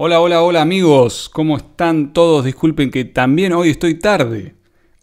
Hola, hola, hola amigos, ¿cómo están todos? Disculpen que también hoy estoy tarde.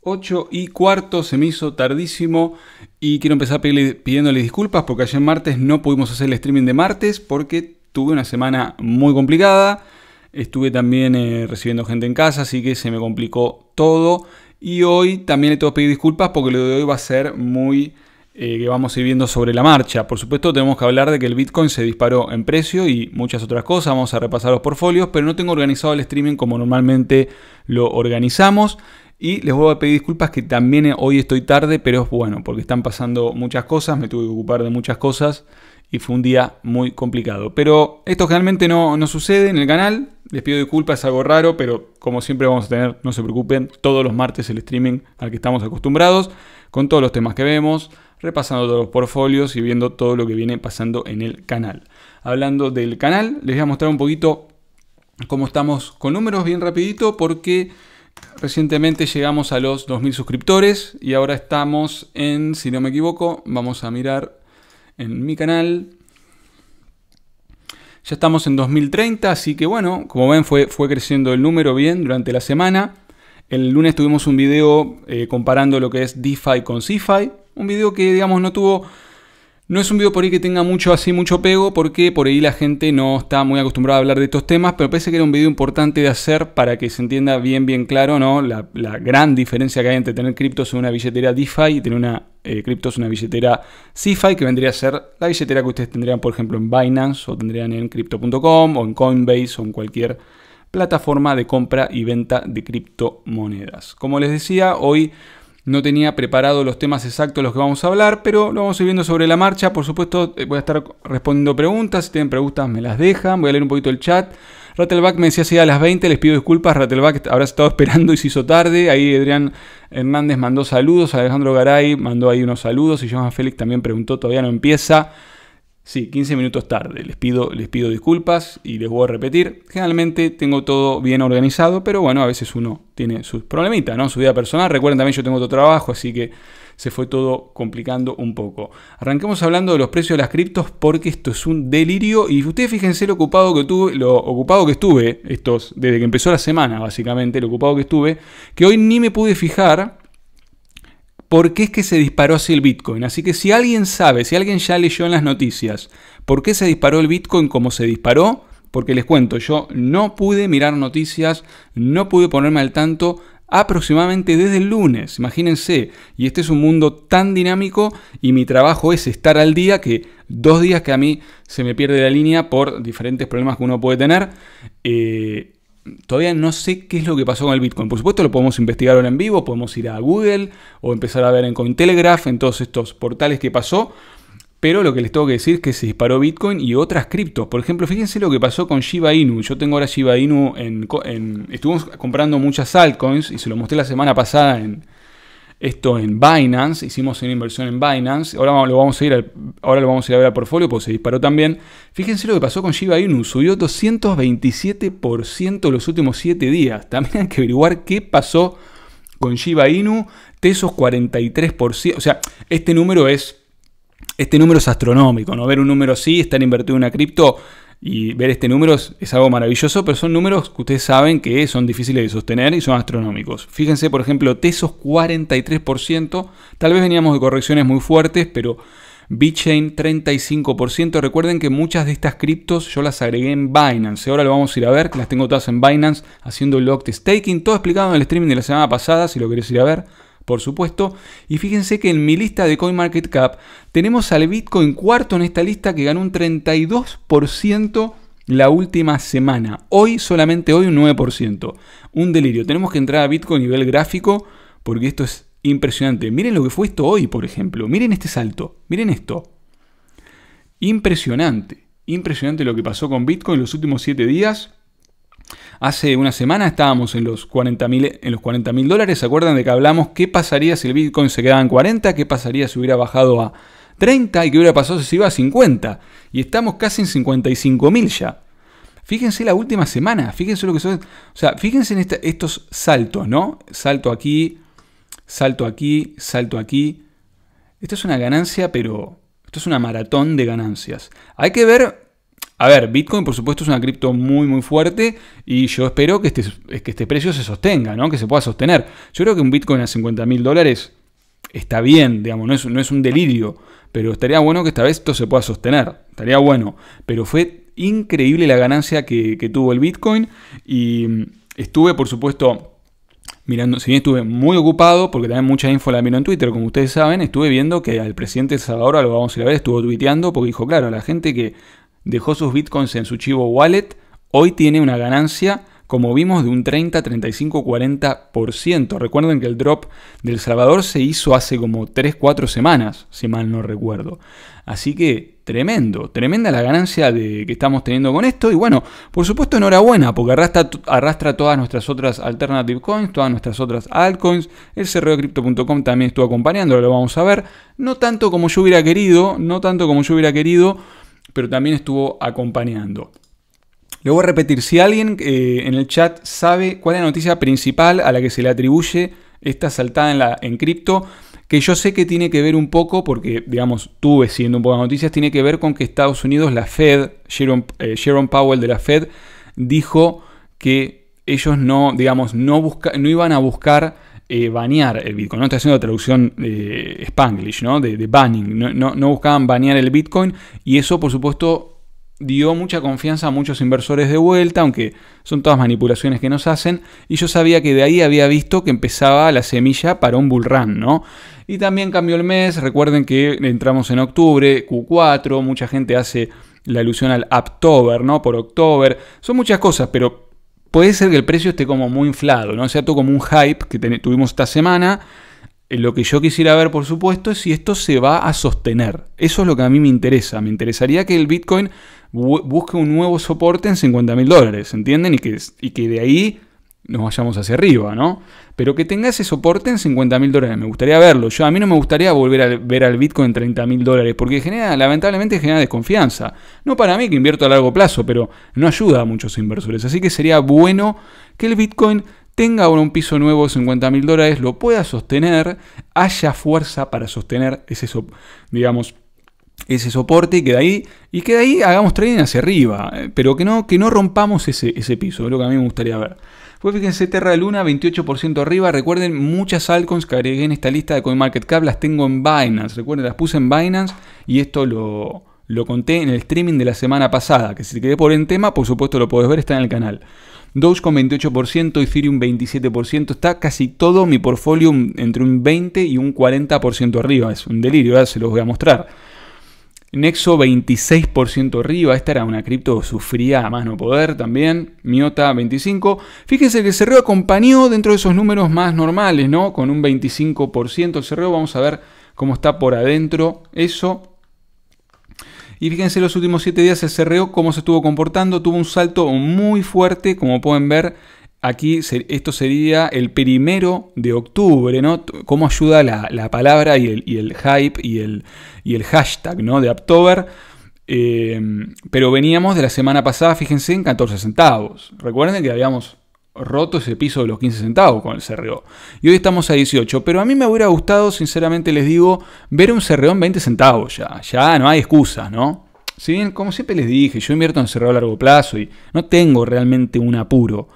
8 y cuarto se me hizo tardísimo y quiero empezar pidiéndoles disculpas porque ayer martes no pudimos hacer el streaming de martes porque tuve una semana muy complicada. Estuve también eh, recibiendo gente en casa, así que se me complicó todo. Y hoy también le tengo que pedir disculpas porque lo de hoy va a ser muy eh, que vamos a ir viendo sobre la marcha. Por supuesto, tenemos que hablar de que el Bitcoin se disparó en precio y muchas otras cosas. Vamos a repasar los portfolios, pero no tengo organizado el streaming como normalmente lo organizamos. Y les voy a pedir disculpas que también hoy estoy tarde, pero es bueno, porque están pasando muchas cosas, me tuve que ocupar de muchas cosas y fue un día muy complicado. Pero esto generalmente no, no sucede en el canal, les pido disculpas, es algo raro, pero como siempre vamos a tener, no se preocupen, todos los martes el streaming al que estamos acostumbrados, con todos los temas que vemos, repasando todos los portfolios y viendo todo lo que viene pasando en el canal. Hablando del canal, les voy a mostrar un poquito cómo estamos con números bien rapidito porque recientemente llegamos a los 2.000 suscriptores y ahora estamos en, si no me equivoco, vamos a mirar en mi canal. Ya estamos en 2030, así que bueno, como ven fue, fue creciendo el número bien durante la semana. El lunes tuvimos un video eh, comparando lo que es DeFi con CeFi. Un video que, digamos, no tuvo... No es un video por ahí que tenga mucho así, mucho pego, porque por ahí la gente no está muy acostumbrada a hablar de estos temas, pero parece que era un video importante de hacer para que se entienda bien, bien claro, ¿no? La, gran diferencia que hay entre tener criptos en una billetera DeFi y tener una eh, criptos en una billetera CeFi, que vendría a ser la billetera que ustedes tendrían, por ejemplo, en Binance, o tendrían en Crypto.com, o en Coinbase, o en cualquier plataforma de compra y venta de criptomonedas. Como les decía, hoy no tenía preparado los temas exactos los que vamos a hablar, pero lo vamos a ir viendo sobre la marcha. Por supuesto, eh, voy a estar respondiendo preguntas. Si tienen preguntas, me las dejan. Voy a leer un poquito el chat. Rattleback me decía si a las 20, les pido disculpas. Rattleback habrá estado esperando y se hizo tarde. Ahí Adrián Hernández mandó saludos. Alejandro Garay mandó ahí unos saludos. Y Johan Félix también preguntó, todavía no empieza. Sí, 15 minutos tarde. Les pido, les pido disculpas y les voy a repetir. Generalmente tengo todo bien organizado, pero bueno, a veces uno tiene sus problemitas, ¿no? Su vida personal. Recuerden también, yo tengo otro trabajo, así que se fue todo complicando un poco. Arranquemos hablando de los precios de las criptos porque esto es un delirio y ustedes fíjense lo ocupado que tuve, lo ocupado que estuve estos desde que empezó la semana, básicamente, lo ocupado que estuve, que hoy ni me pude fijar por qué es que se disparó así el Bitcoin. Así que si alguien sabe, si alguien ya leyó en las noticias por qué se disparó el Bitcoin como se disparó, porque les cuento, yo no pude mirar noticias, no pude ponerme al tanto aproximadamente desde el lunes, imagínense, y este es un mundo tan dinámico y mi trabajo es estar al día que dos días que a mí se me pierde la línea por diferentes problemas que uno puede tener, eh, todavía no sé qué es lo que pasó con el Bitcoin. Por supuesto, lo podemos investigar ahora en vivo, podemos ir a Google o empezar a ver en Cointelegraph, en todos estos portales que pasó. Pero lo que les tengo que decir es que se disparó Bitcoin y otras criptos. Por ejemplo, fíjense lo que pasó con Shiba Inu. Yo tengo ahora Shiba Inu en Estuvimos comprando muchas altcoins y se lo mostré la semana pasada en, esto en Binance, hicimos una inversión en Binance, ahora lo vamos a ir, ahora vamos a, ver al portfolio pues se disparó también. Fíjense lo que pasó con Shiba Inu, subió 227% los últimos 7 días. También hay que averiguar qué pasó con Shiba Inu, Tesos 43%, o sea, este número es este número es astronómico, ¿no? Ver un número así, estar invertido en una cripto y ver este número es algo maravilloso, pero son números que ustedes saben que son difíciles de sostener y son astronómicos. Fíjense, por ejemplo, Tesos 43%, tal vez veníamos de correcciones muy fuertes, pero BitChain 35%. Recuerden que muchas de estas criptos yo las agregué en Binance. Ahora lo vamos a ir a ver, las tengo todas en Binance haciendo locked staking. Todo explicado en el streaming de la semana pasada, si lo querés ir a ver por supuesto. Y fíjense que en mi lista de CoinMarketCap tenemos al Bitcoin cuarto en esta lista que ganó un 32% la última semana. Hoy, solamente hoy, un 9%. Un delirio. Tenemos que entrar a Bitcoin a nivel gráfico porque esto es impresionante. Miren lo que fue esto hoy, por ejemplo. Miren este salto. Miren esto. Impresionante. Impresionante lo que pasó con Bitcoin los últimos 7 días. Hace una semana estábamos en los 40.000 en dólares. ¿Se acuerdan de que hablamos qué pasaría si el Bitcoin se quedaba en 40? ¿Qué pasaría si hubiera bajado a 30? ¿Y qué hubiera pasado si se iba a 50? Y estamos casi en 55.000 ya. Fíjense la última semana, fíjense lo que son. O sea, fíjense en estos saltos, ¿no? Salto aquí, salto aquí, salto aquí. Esto es una ganancia, pero esto es una maratón de ganancias. Hay que ver a ver, Bitcoin por supuesto es una cripto muy muy fuerte y yo espero que este, que este precio se sostenga, ¿no? que se pueda sostener. Yo creo que un Bitcoin a 50 mil dólares está bien, digamos, no es, no es un delirio, pero estaría bueno que esta vez esto se pueda sostener, estaría bueno. Pero fue increíble la ganancia que, tuvo el Bitcoin y mm, estuve por supuesto mirando, si bien estuve muy ocupado, porque también mucha info la miró en Twitter, como ustedes saben, estuve viendo que al presidente Salvador, lo vamos a ir a ver, estuvo tuiteando, porque dijo, claro, a la gente que dejó sus bitcoins en su chivo wallet, hoy tiene una ganancia, como vimos, de un 30, 35, 40%. Recuerden que el drop del Salvador se hizo hace como 3, 4 semanas, si mal no recuerdo. Así que tremendo, tremenda la ganancia de, que estamos teniendo con esto. Y bueno, por supuesto enhorabuena, porque arrastra, arrastra todas nuestras otras alternative coins, todas nuestras otras altcoins. El cerreo cripto.com también estuvo acompañando, lo vamos a ver. No tanto como yo hubiera querido, no tanto como yo hubiera querido pero también estuvo acompañando. Le voy a repetir, si alguien eh, en el chat sabe cuál es la noticia principal a la que se le atribuye esta saltada en, la, en cripto, que yo sé que tiene que ver un poco, porque digamos, tuve siendo un poco de noticias, tiene que ver con que Estados Unidos, la Fed, Sharon, eh, Powell de la Fed, dijo que ellos no, digamos, no, no iban a buscar eh, banear el Bitcoin. No estoy haciendo traducción de eh, spanglish, ¿no? De, banning. No, buscaban banear el Bitcoin y eso, por supuesto, dio mucha confianza a muchos inversores de vuelta, aunque son todas manipulaciones que nos hacen, y yo sabía que de ahí había visto que empezaba la semilla para un bull run, ¿no? Y también cambió el mes, recuerden que entramos en octubre, Q4, mucha gente hace la alusión al Aptober, ¿no? Por October, son muchas cosas, pero puede ser que el precio esté como muy inflado, ¿no? O sea, como un hype que tuvimos esta semana. Eh, lo que yo quisiera ver, por supuesto, es si esto se va a sostener. Eso es lo que a mí me interesa. Me interesaría que el Bitcoin busque un nuevo soporte en 50 mil dólares, ¿entienden? Y que, y que de ahí nos vayamos hacia arriba, ¿no? Pero que tenga ese soporte en 50 mil dólares. Me gustaría verlo. Yo a mí no me gustaría volver a ver al Bitcoin en 30 mil dólares, porque genera, lamentablemente genera desconfianza. No para mí que invierto a largo plazo, pero no ayuda a muchos inversores. Así que sería bueno que el Bitcoin tenga ahora un piso nuevo de 50 mil dólares, lo pueda sostener, haya fuerza para sostener ese, digamos, ese soporte y que de ahí, y que de ahí hagamos trading hacia arriba, eh, pero que no, que no rompamos ese, ese piso, es lo que a mí me gustaría ver. Pues fíjense, Terra Luna 28% arriba. Recuerden, muchas altcoins que agregué en esta lista de CoinMarketCap las tengo en Binance. Recuerden, las puse en Binance y esto lo, lo conté en el streaming de la semana pasada. Que si te quedé por en tema, por supuesto lo podés ver, está en el canal. Doge con 28%, Ethereum 27%, está casi todo mi portfolio entre un 20 y un 40% arriba. Es un delirio, ¿eh? se los voy a mostrar. Nexo 26% arriba, esta era una cripto sufría a más no poder también, Miota 25. Fíjense que el cerreo acompañó dentro de esos números más normales, ¿no? Con un 25% el cerreo, vamos a ver cómo está por adentro eso. Y fíjense los últimos 7 días el cerreo, cómo se estuvo comportando, tuvo un salto muy fuerte, como pueden ver, aquí esto sería el primero de octubre, ¿no? Cómo ayuda la, palabra y el, hype y el, y el hashtag, ¿no? De Aptober. Eh, pero veníamos de la semana pasada, fíjense, en 14 centavos. Recuerden que habíamos roto ese piso de los 15 centavos con el CRO. Y hoy estamos a 18. Pero a mí me hubiera gustado, sinceramente les digo, ver un CRO en 20 centavos ya. Ya no hay excusas, ¿no? Si bien, como siempre les dije, yo invierto en CRO a largo plazo y no tengo realmente un apuro.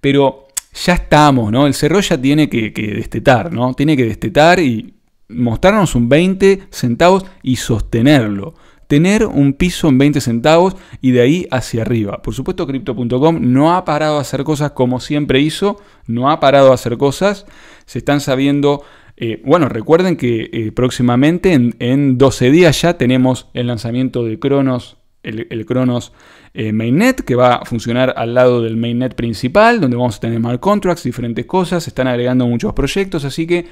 Pero ya estamos, ¿no? El Cerro ya tiene que, destetar, ¿no? Tiene que destetar y mostrarnos un 20 centavos y sostenerlo tener un piso en 20 centavos y de ahí hacia arriba. Por supuesto, crypto.com no ha parado a hacer cosas como siempre hizo, no ha parado a hacer cosas, se están sabiendo... Eh, bueno, recuerden que eh, próximamente en, en, 12 días ya tenemos el lanzamiento de Cronos el, el Kronos eh, mainnet que va a funcionar al lado del mainnet principal, donde vamos a tener smart contracts, diferentes cosas, se están agregando muchos proyectos, así que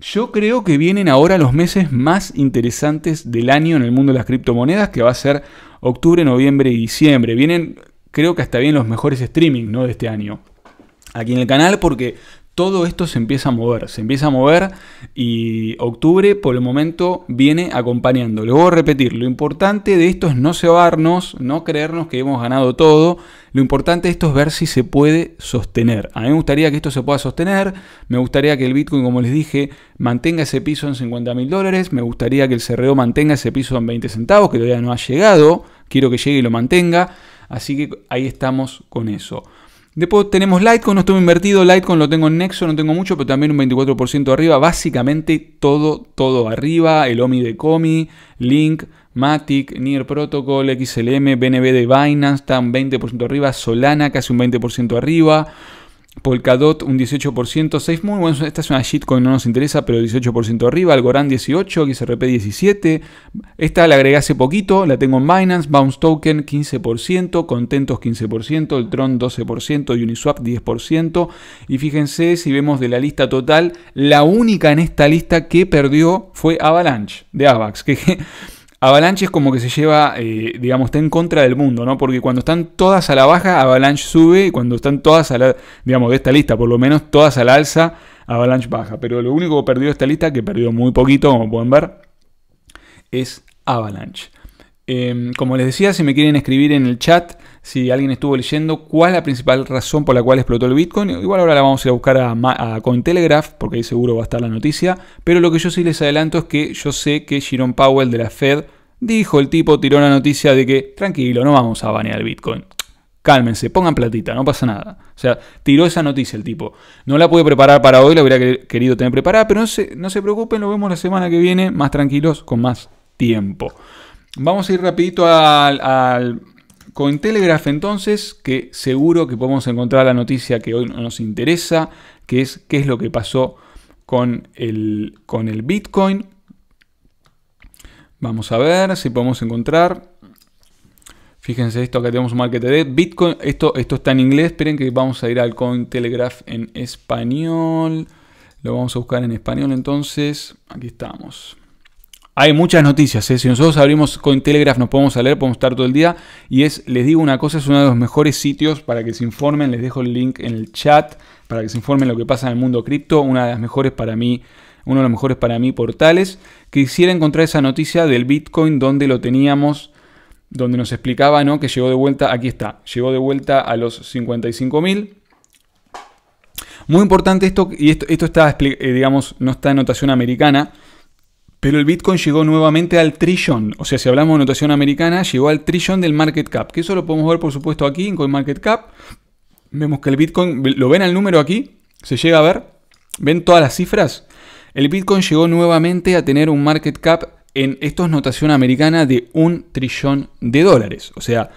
yo creo que vienen ahora los meses más interesantes del año en el mundo de las criptomonedas, que va a ser octubre, noviembre y diciembre. Vienen, creo que hasta bien los mejores streaming ¿no? de este año aquí en el canal porque todo esto se empieza a mover, se empieza a mover y octubre por el momento viene acompañando. Lo voy a repetir, lo importante de esto es no cebarnos, no creernos que hemos ganado todo, lo importante de esto es ver si se puede sostener. A mí me gustaría que esto se pueda sostener, me gustaría que el Bitcoin, como les dije, mantenga ese piso en 50 mil dólares, me gustaría que el CRO e mantenga ese piso en 20 centavos, que todavía no ha llegado, quiero que llegue y lo mantenga, así que ahí estamos con eso. Después tenemos Litecoin, no estuve invertido, Litecoin lo tengo en Nexo, no tengo mucho, pero también un 24% arriba, básicamente todo, todo arriba, el OMI de Comi, Link, Matic, Near Protocol, XLM, BNB de Binance, están 20% arriba, Solana casi un 20% arriba, Polkadot un 18%, SafeMoon, bueno, esta es una shitcoin, no nos interesa, pero 18% arriba, Algorand 18, XRP 17, esta la agregué hace poquito, la tengo en Binance, Bounce Token 15%, Contentos 15%, el Tron 12%, Uniswap 10%, y fíjense si vemos de la lista total, la única en esta lista que perdió fue Avalanche de Avax, que Avalanche es como que se lleva, eh, digamos, está en contra del mundo, ¿no? Porque cuando están todas a la baja, Avalanche sube, y cuando están todas a la, digamos, de esta lista, por lo menos todas a la alza, Avalanche baja. Pero lo único que perdió esta lista, que perdió muy poquito, como pueden ver, es Avalanche. Em, como les decía, si me quieren escribir en el chat, si alguien estuvo leyendo cuál es la principal razón por la cual explotó el Bitcoin. Igual ahora la vamos a ir a buscar a, Cointelegraph, porque ahí seguro va a estar la noticia. Pero lo que yo sí les adelanto es que yo sé que Jerome Powell de la Fed dijo, el tipo tiró la noticia de que, tranquilo, no vamos a banear el Bitcoin. Cálmense, pongan platita, no pasa nada. O sea, tiró esa noticia el tipo. No la pude preparar para hoy, la hubiera querido tener preparada, pero no se, preocupen, lo vemos la semana que viene, más tranquilos, con más tiempo. Vamos a ir rapidito al Cointelegraph entonces, que seguro que podemos encontrar la noticia que hoy nos interesa, que es qué es lo que pasó con el, con el Bitcoin. Vamos a ver si podemos encontrar. Fíjense esto, acá tenemos un market de Bitcoin. Esto, esto está en inglés, esperen que vamos a ir al Cointelegraph en español. Lo vamos a buscar en español entonces. Aquí estamos. Hay muchas noticias, ¿eh? si nosotros abrimos Cointelegraph nos podemos leer, podemos estar todo el día. Y es, les digo una cosa, es uno de los mejores sitios para que se informen, les dejo el link en el chat para que se informen lo que pasa en el mundo cripto, una de las mejores para mí, uno de los mejores para mí portales. Quisiera encontrar esa noticia del Bitcoin donde lo teníamos, donde nos explicaba, Que llegó de vuelta, aquí está, llegó de vuelta a los 55.000. Muy importante esto, y esto, esto está, eh, digamos, no está en notación americana, pero el Bitcoin llegó nuevamente al trillón. O sea, si hablamos de notación americana, llegó al trillón del market cap. Que eso lo podemos ver, por supuesto, aquí en CoinMarketCap. Vemos que el Bitcoin, lo ven al número aquí, se llega a ver. ¿Ven todas las cifras? El Bitcoin llegó nuevamente a tener un market cap en esto es notación americana de un trillón de dólares. O sea,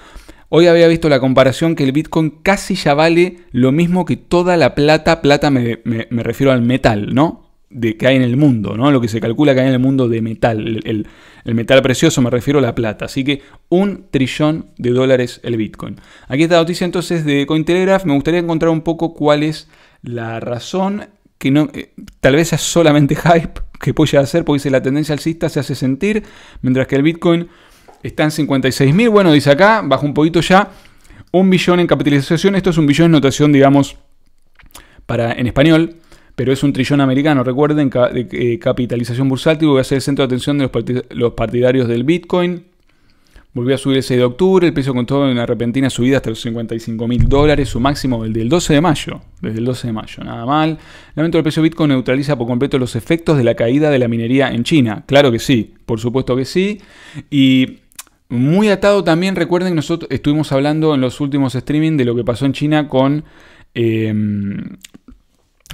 hoy había visto la comparación que el Bitcoin casi ya vale lo mismo que toda la plata. Plata me refiero al metal, ¿no? de que hay en el mundo, ¿no? Lo que se calcula que hay en el mundo de metal. El, metal precioso me refiero a la plata. Así que un trillón de dólares el Bitcoin. Aquí está la noticia entonces de Cointelegraph. Me gustaría encontrar un poco cuál es la razón. Que no, eh, tal vez sea solamente hype que puede hacer. porque dice la tendencia alcista se hace sentir, mientras que el Bitcoin está en 56.000. Bueno, dice acá, bajo un poquito ya, un billón en capitalización. Esto es un billón en notación, digamos, para en español pero es un trillón americano. Recuerden, eh, capitalización bursátil, voy a ser el centro de atención de los, partidarios del Bitcoin. Volvió a subir el 6 de octubre, el precio contó una repentina subida hasta los 55 mil dólares, su máximo el del 12 de mayo, desde el 12 de mayo, nada mal. aumento del precio de Bitcoin neutraliza por completo los efectos de la caída de la minería en China. Claro que sí, por supuesto que sí. Y muy atado también, recuerden que nosotros estuvimos hablando en los últimos streaming de lo que pasó en China con eh,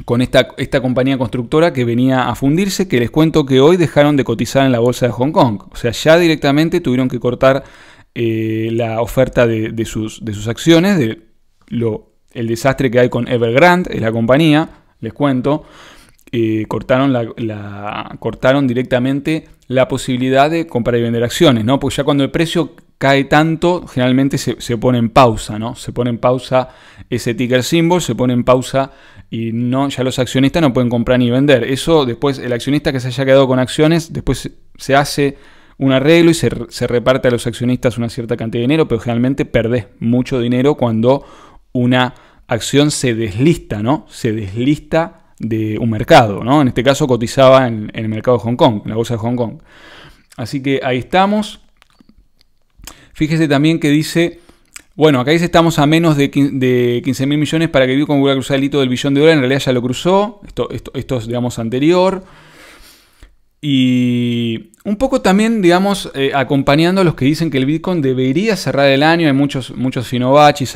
con esta, esta, compañía constructora que venía a fundirse, que les cuento que hoy dejaron de cotizar en la bolsa de Hong Kong. O sea, ya directamente tuvieron que cortar eh, la oferta de, sus, de sus acciones, de lo, el desastre que hay con Evergrande, es la compañía, les cuento. Eh, cortaron, la, cortaron directamente la posibilidad de comprar y vender acciones, ¿no? Porque ya cuando el precio cae tanto, generalmente se, pone en pausa, ¿no? Se pone en pausa ese ticker symbol, se pone en pausa y no, ya los accionistas no pueden comprar ni vender. Eso después, el accionista que se haya quedado con acciones, después se hace un arreglo y se, reparte a los accionistas una cierta cantidad de dinero, pero generalmente perdés mucho dinero cuando una acción se deslista, ¿no? Se deslista de un mercado, ¿no? En este caso cotizaba en, en el mercado de Hong Kong, en la bolsa de Hong Kong. Así que ahí estamos. Fíjese también que dice, bueno, acá dice estamos a menos de 15 mil millones para que Bitcoin vuelva a cruzar el hito del billón de dólares. En realidad ya lo cruzó. Esto, es, digamos, anterior. Y un poco también, digamos, eh, acompañando a los que dicen que el Bitcoin debería cerrar el año. Hay muchos, muchos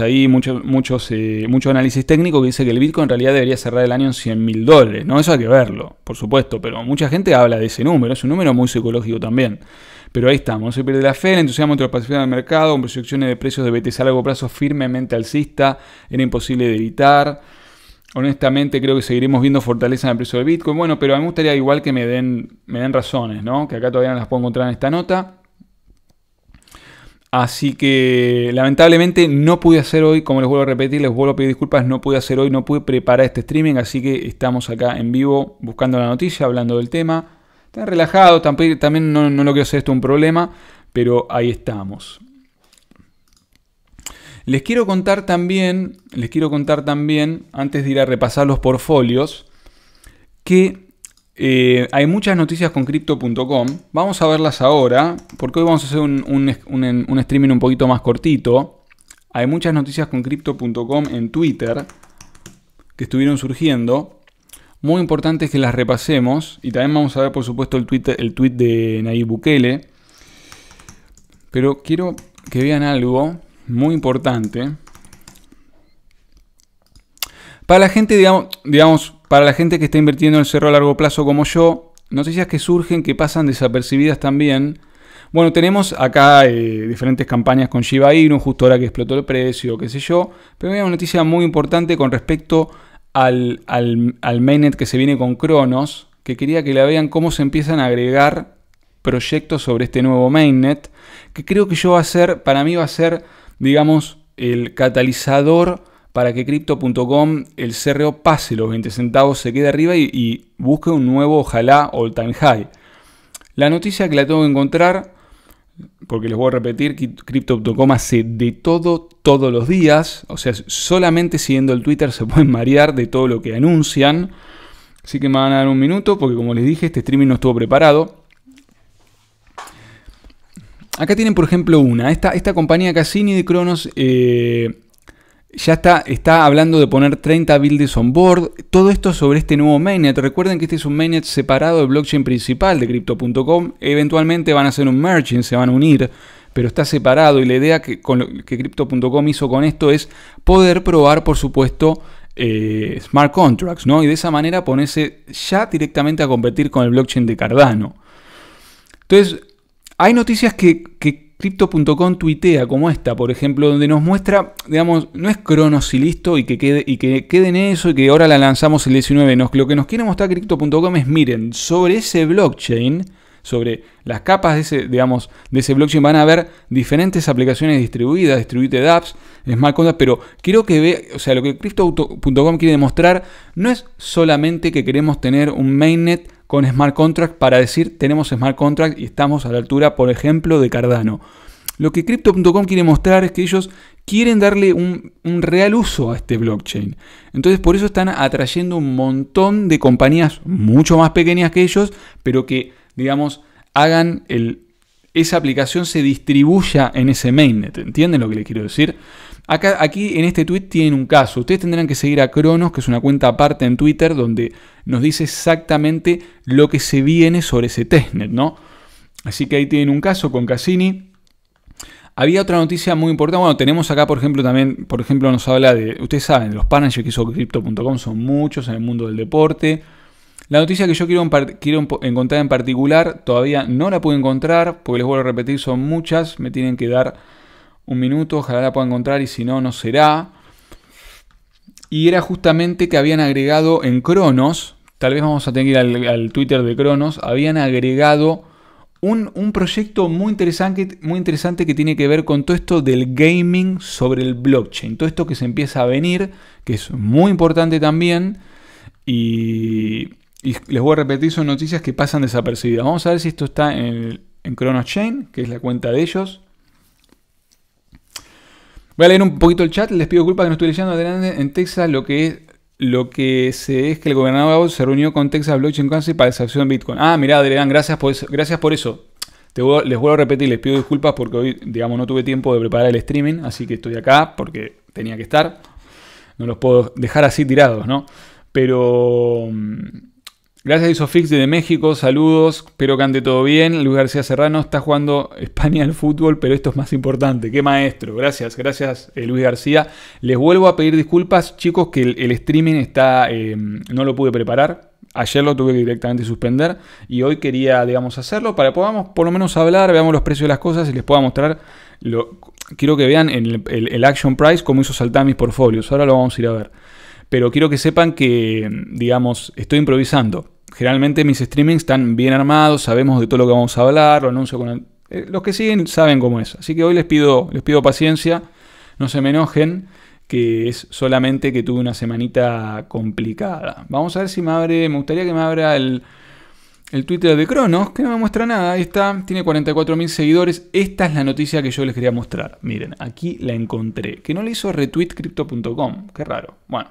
ahí, muchos, muchos, eh, mucho análisis técnico que dice que el Bitcoin en realidad debería cerrar el año en 100 mil dólares. No, eso hay que verlo, por supuesto, pero mucha gente habla de ese número. Es un número muy psicológico también. Pero ahí estamos, no se pierde la fe, el entusiasmo entre la participación del mercado, con proyecciones de precios de BTC a largo plazo firmemente alcista, era imposible de evitar. Honestamente creo que seguiremos viendo fortaleza en el precio del Bitcoin. Bueno, pero a mí me gustaría igual que me den, me den razones, ¿no? Que acá todavía no las puedo encontrar en esta nota. Así que lamentablemente no pude hacer hoy, como les vuelvo a repetir, les vuelvo a pedir disculpas, no pude hacer hoy, no pude preparar este streaming, así que estamos acá en vivo buscando la noticia, hablando del tema. Tan relajado, también no, lo quiero hacer esto un problema, pero ahí estamos. Les quiero contar también, les quiero contar también, antes de ir a repasar los portfolios, que eh, hay muchas noticias con crypto.com. Vamos a verlas ahora, porque hoy vamos a hacer un, un, un streaming un poquito más cortito. Hay muchas noticias con crypto.com en Twitter que estuvieron surgiendo muy es que las repasemos. Y también vamos a ver, por supuesto, el tweet, el tweet de Nayib Bukele. Pero quiero que vean algo muy importante. Para la gente, digamos, para la gente que está invirtiendo en el cerro a largo plazo como yo, noticias que surgen, que pasan desapercibidas también. Bueno, tenemos acá eh, diferentes campañas con Shiba Inu, justo ahora que explotó el precio, qué sé yo. Pero hay una noticia muy importante con respecto al, al, al mainnet que se viene con Cronos, que quería que la vean cómo se empiezan a agregar proyectos sobre este nuevo mainnet, que creo que yo va a ser, para mí va a ser, digamos, el catalizador para que Crypto.com, el CRO, pase los 20 centavos, se quede arriba y, y busque un nuevo, ojalá, all time high. La noticia que la tengo que encontrar porque les voy a repetir, Crypto.com hace de todo todos los días, o sea, solamente siguiendo el Twitter se pueden marear de todo lo que anuncian. Así que me van a dar un minuto, porque como les dije, este streaming no estuvo preparado. Acá tienen, por ejemplo, una. Esta, esta compañía Cassini de Cronos eh, ya está, está hablando de poner 30 builds on board. Todo esto sobre este nuevo mainnet. Recuerden que este es un mainnet separado del blockchain principal de Crypto.com. Eventualmente van a hacer un merging, se van a unir, pero está separado. Y la idea que, Crypto.com hizo con esto es poder probar, por supuesto, eh, smart contracts, ¿no? Y de esa manera ponerse ya directamente a competir con el blockchain de Cardano. Entonces, hay noticias que Crypto.com tuitea como esta, por ejemplo, donde nos muestra, digamos, no es Cronos y listo y que quede, y que quede en eso y que ahora la lanzamos el 19. Nos, lo que nos quiere mostrar Crypto.com es, miren, sobre ese blockchain, sobre las capas de ese, digamos, de ese blockchain van a haber diferentes aplicaciones distribuidas, distributed apps, smart contracts, pero quiero que vea, o sea, lo que Crypto.com quiere demostrar no es solamente que queremos tener un mainnet con smart contract para decir tenemos smart contract y estamos a la altura, por ejemplo, de Cardano. Lo que Crypto.com quiere mostrar es que ellos quieren darle un, real uso a este blockchain. Entonces por eso están atrayendo un montón de compañías mucho más pequeñas que ellos, pero que, digamos, hagan el, esa aplicación se distribuya en ese mainnet. ¿Entienden lo que les quiero decir? aquí en este tweet tienen un caso. Ustedes tendrán que seguir a Cronos, que es una cuenta aparte en Twitter, donde nos dice exactamente lo que se viene sobre ese testnet, ¿no? Así que ahí tienen un caso con Cassini. Había otra noticia muy importante. Bueno, tenemos acá, por ejemplo, también, por ejemplo, nos habla de, ustedes saben, los partnerships que hizo Crypto.com son muchos en el mundo del deporte. La noticia que yo quiero, quiero, encontrar en particular, todavía no la pude encontrar, porque les vuelvo a repetir, son muchas, me tienen que dar un minuto, ojalá la pueda encontrar y si no, no será. Y era justamente que habían agregado en Cronos, tal vez vamos a tener que ir al, Twitter de Cronos, habían agregado un, proyecto muy interesante, muy interesante que tiene que ver con todo esto del gaming sobre el blockchain, todo esto que se empieza a venir, que es muy importante también. Y, les voy a repetir, son noticias que pasan desapercibidas. Vamos a ver si esto está en, en Cronos Chain, que es la cuenta de ellos. Voy a leer un poquito el chat. Les pido disculpas que no estoy leyendo. adelante En Texas lo que es, lo que sé es que el gobernador se reunió con Texas Blockchain Council para de Bitcoin. Ah, mirá, Adrián, gracias por eso. Gracias por eso. les vuelvo a repetir, les pido disculpas porque hoy, digamos, no tuve tiempo de preparar el streaming, así que estoy acá porque tenía que estar. No los puedo dejar así tirados, ¿no? Pero mm, Gracias Isofix de México, saludos, espero que ande todo bien. Luis García Serrano está jugando España al fútbol, pero esto es más importante. Qué maestro, gracias, gracias eh, Luis García. Les vuelvo a pedir disculpas, chicos, que el, streaming está, em, no lo pude preparar. Ayer lo tuve que directamente suspender y hoy quería, digamos, hacerlo para que podamos por lo menos hablar, veamos los precios de las cosas y les pueda mostrar. Lo, quiero que vean el, el, el action price cómo hizo saltar mis portfolios. Ahora lo vamos a ir a ver. Pero quiero que sepan que, digamos, estoy improvisando generalmente mis streamings están bien armados, sabemos de todo lo que vamos a hablar, lo anuncio con... Eh, los que siguen saben cómo es. Así que hoy les pido, les pido paciencia, no se me enojen, que es solamente que tuve una semanita complicada. Vamos a ver si me abre, me gustaría que me abra el... Twitter de Cronos, que no me muestra nada, ahí está, tiene 44.000 seguidores. Esta es la noticia que yo les quería mostrar. Miren, aquí la encontré, que no le hizo retweet qué raro. Bueno,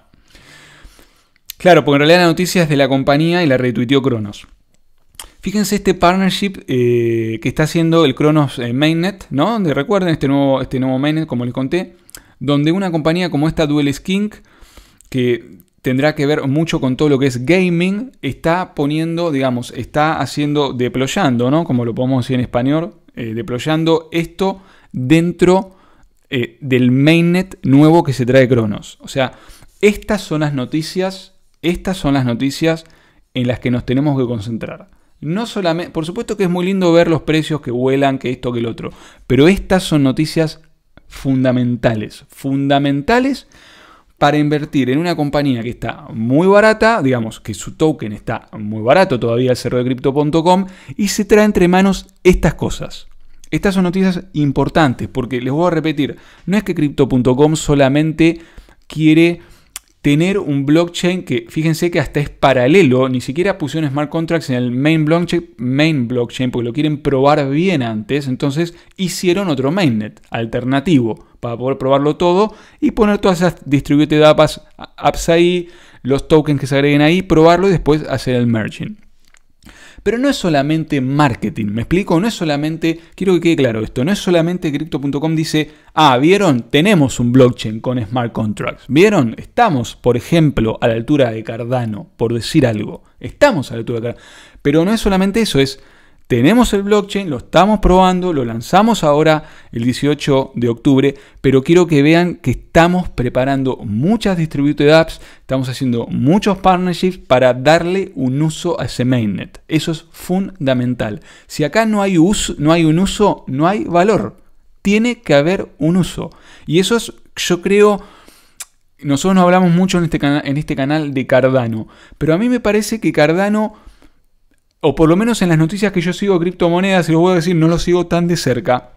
Claro, porque en realidad la noticia es de la compañía y la retuiteó Kronos. Fíjense este partnership eh, que está haciendo el Kronos eh, Mainnet, ¿no? Donde recuerden este nuevo, este nuevo Mainnet, como les conté, donde una compañía como esta Duel Skink, que tendrá que ver mucho con todo lo que es gaming, está poniendo, digamos, está haciendo, deployando, ¿no? Como lo podemos decir en español, eh, deployando esto dentro del mainnet nuevo que se trae Kronos. O sea, estas son las noticias estas son las noticias en las que nos tenemos que concentrar. No solamente, por supuesto que es muy lindo ver los precios que vuelan, que esto, que el otro, pero estas son noticias fundamentales, fundamentales para invertir en una compañía que está muy barata, digamos que su token está muy barato todavía el cerro de crypto.com y se trae entre manos estas cosas. Estas son noticias importantes porque les voy a repetir, no es que crypto.com solamente quiere tener un blockchain que fíjense que hasta es paralelo, ni siquiera pusieron smart contracts en el main blockchain, main blockchain porque lo quieren probar bien antes, entonces hicieron otro mainnet alternativo para poder probarlo todo y poner todas esas distributed apps, apps ahí, los tokens que se agreguen ahí, probarlo y después hacer el merging. Pero no es solamente marketing, ¿me explico? No es solamente, quiero que quede claro esto, no es solamente crypto.com dice, ah, vieron, tenemos un blockchain con smart contracts, vieron, estamos, por ejemplo, a la altura de Cardano, por decir algo, estamos a la altura de Cardano. Pero no es solamente eso, es, tenemos el blockchain, lo estamos probando, lo lanzamos ahora el 18 de octubre, pero quiero que vean que estamos preparando muchas distributed apps, estamos haciendo muchos partnerships para darle un uso a ese mainnet. Eso es fundamental. Si acá no hay, uso, no hay un uso, no hay valor. Tiene que haber un uso. Y eso es, yo creo, nosotros no hablamos mucho en este, en este canal de Cardano, pero a mí me parece que Cardano o por lo menos en las noticias que yo sigo criptomonedas, y lo voy a decir, no lo sigo tan de cerca.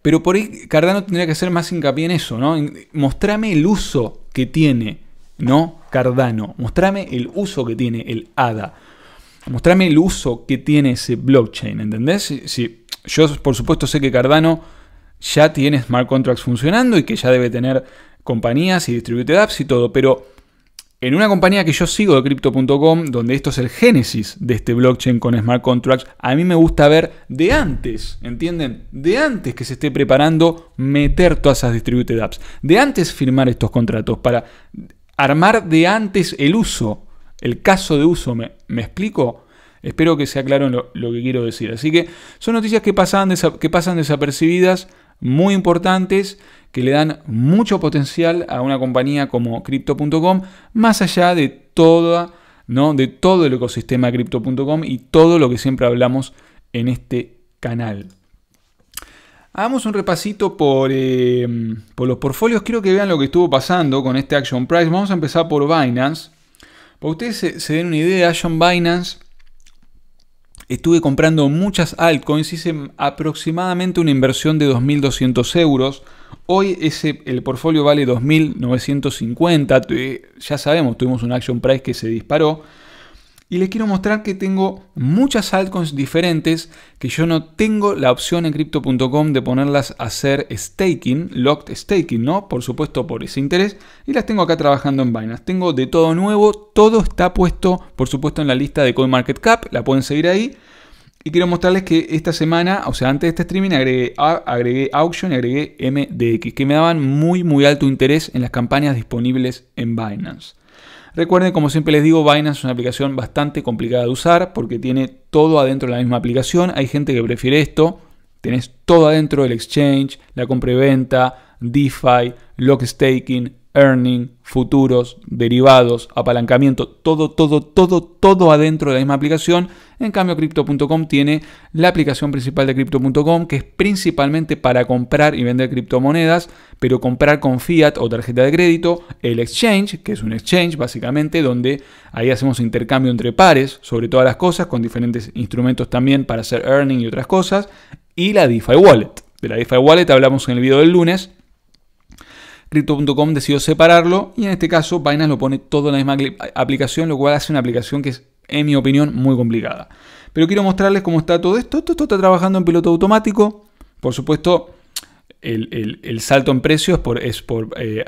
Pero por ahí Cardano tendría que hacer más hincapié en eso, ¿no? Mostrame el uso que tiene, ¿no? Cardano. Mostrame el uso que tiene el ADA. Mostrame el uso que tiene ese blockchain, ¿entendés? Si, yo, por supuesto, sé que Cardano ya tiene smart contracts funcionando y que ya debe tener compañías y distributed apps y todo, pero en una compañía que yo sigo de crypto.com, donde esto es el génesis de este blockchain con smart contracts, a mí me gusta ver de antes, ¿entienden? De antes que se esté preparando meter todas esas distributed apps, de antes firmar estos contratos, para armar de antes el uso, el caso de uso, ¿me, explico? Espero que sea claro lo, que quiero decir. Así que son noticias que que pasan desapercibidas, muy importantes que le dan mucho potencial a una compañía como crypto.com, más allá de ¿no? de todo el ecosistema crypto.com y todo lo que siempre hablamos en este canal. Hagamos un repasito eh, por, los portfolios. Quiero que vean lo que estuvo pasando con este Action Price. Vamos a empezar por Binance. Para ustedes se, den una idea, Action Binance estuve comprando muchas altcoins, hice aproximadamente una inversión de 2.200 euros. Hoy ese, el portfolio vale 2.950, eh, ya sabemos, tuvimos un action price que se disparó y les quiero mostrar que tengo muchas altcoins diferentes que yo no tengo la opción en crypto.com de ponerlas a hacer staking, locked staking, ¿no? Por supuesto por ese interés y las tengo acá trabajando en Binance. Tengo de todo nuevo, todo está puesto por supuesto en la lista de CoinMarketCap, la pueden seguir ahí. Y quiero mostrarles que esta semana, o sea, antes de este streaming, agregué, agregué Auction y agregué MDX, que me daban muy, muy alto interés en las campañas disponibles en Binance. Recuerden, como siempre les digo, Binance es una aplicación bastante complicada de usar porque tiene todo adentro de la misma aplicación. Hay gente que prefiere esto. Tenés todo adentro, el exchange, la compra y venta, DeFi, lock staking, earning, futuros, derivados, apalancamiento, todo, todo, todo, todo adentro de la misma aplicación. En cambio, crypto.com tiene la aplicación principal de crypto.com, que es principalmente para comprar y vender criptomonedas, pero comprar con fiat o tarjeta de crédito, el exchange, que es un exchange básicamente, donde ahí hacemos intercambio entre pares sobre todas las cosas, con diferentes instrumentos también para hacer earning y otras cosas, y la DeFi Wallet. De la DeFi Wallet hablamos en el video del lunes, Crypto.com decidió separarlo y en este caso Binance lo pone todo en la misma aplicación, lo cual hace una aplicación que es, en mi opinión, muy complicada. Pero quiero mostrarles cómo está todo esto. Todo esto está trabajando en piloto automático. Por supuesto, el, salto en precios es, por, es, por, eh,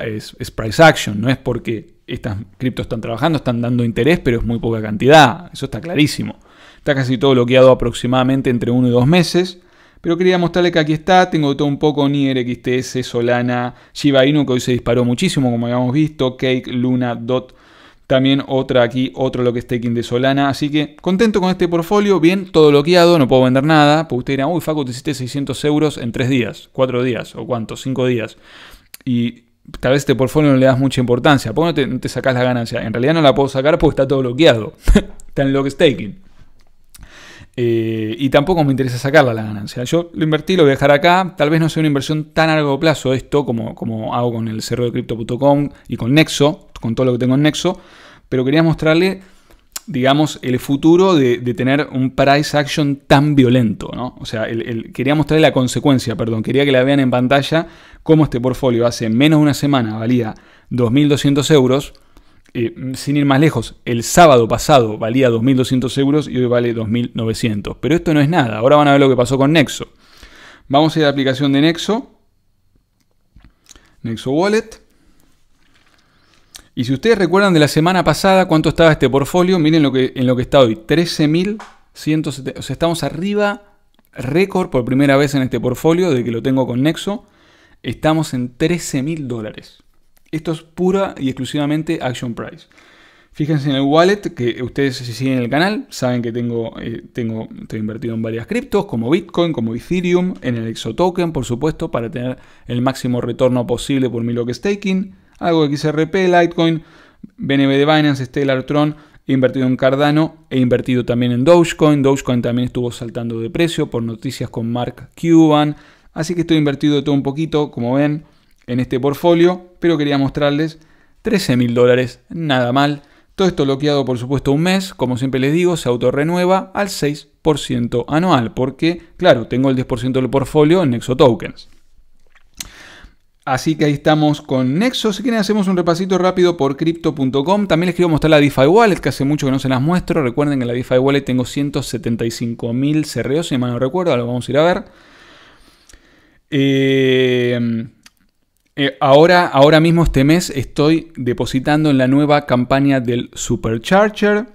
price action, no es porque estas criptos están trabajando, están dando interés, pero es muy poca cantidad. Eso está clarísimo. Está casi todo bloqueado aproximadamente entre uno y dos meses. Pero quería mostrarle que aquí está, tengo todo un poco Nier, XTS, Solana, Shiba Inu, que hoy se disparó muchísimo, como habíamos visto, Cake, Luna, Dot, también otra aquí, otro lo que staking de Solana. Así que contento con este portfolio, bien, todo bloqueado, no puedo vender nada. Porque usted dirá, uy, Facu, te hiciste 600 euros en 3 días, 4 días, o cuánto, 5 días. Y tal vez este portfolio no le das mucha importancia. ¿Por qué no te, sacas la ganancia? En realidad no la puedo sacar porque está todo bloqueado. está en lock staking. Eh, y tampoco me interesa sacarla la ganancia. Yo lo invertí, lo voy a dejar acá. Tal vez no sea una inversión tan a largo plazo esto como, como hago con el cerro de crypto.com y con Nexo, con todo lo que tengo en Nexo. Pero quería mostrarle, digamos, el futuro de, tener un price action tan violento. O sea, quería mostrarle la consecuencia, perdón. Quería que la vean en pantalla cómo este portfolio hace menos de una semana valía 2.200 euros Mm, sin ir más lejos, el sábado pasado valía 2.200 euros y hoy vale 2.900. Pero esto no es nada. Ahora van a ver lo que pasó con Nexo. Vamos a ir a la aplicación de Nexo. Nexo Wallet. Y si ustedes recuerdan de la semana pasada cuánto estaba este portfolio, miren lo que, en lo que está hoy. 13.170. O sea, estamos arriba récord por primera vez en este portfolio de que lo tengo con Nexo. Estamos en 13.000 dólares. Esto es pura y exclusivamente Action Price. Fíjense en el wallet, que ustedes si siguen el canal saben que tengo, eh, tengo estoy invertido en varias criptos, como Bitcoin, como Ethereum, en el Exotoken, por supuesto, para tener el máximo retorno posible por mi lock staking, algo XRP, Litecoin, BNB de Binance, Stellar, Tron, he invertido en Cardano, he invertido también en Dogecoin, Dogecoin también estuvo saltando de precio por noticias con Mark Cuban, así que estoy invertido de todo un poquito, como ven, en este portfolio, pero quería mostrarles 13 mil dólares, nada mal. Todo esto bloqueado por supuesto un mes, como siempre les digo, se autorrenueva al 6% anual, porque claro, tengo el 10% del portfolio en Nexo Tokens. Así que ahí estamos con Nexo. Si quieren hacemos un repasito rápido por crypto.com. También les quiero mostrar la DeFi Wallet, que hace mucho que no se las muestro. Recuerden que en la DeFi Wallet tengo mil cerreos, si mal no recuerdo, ahora lo vamos a ir a ver. Eh, eh, ahora, ahora mismo este mes estoy depositando en la nueva campaña del Supercharger.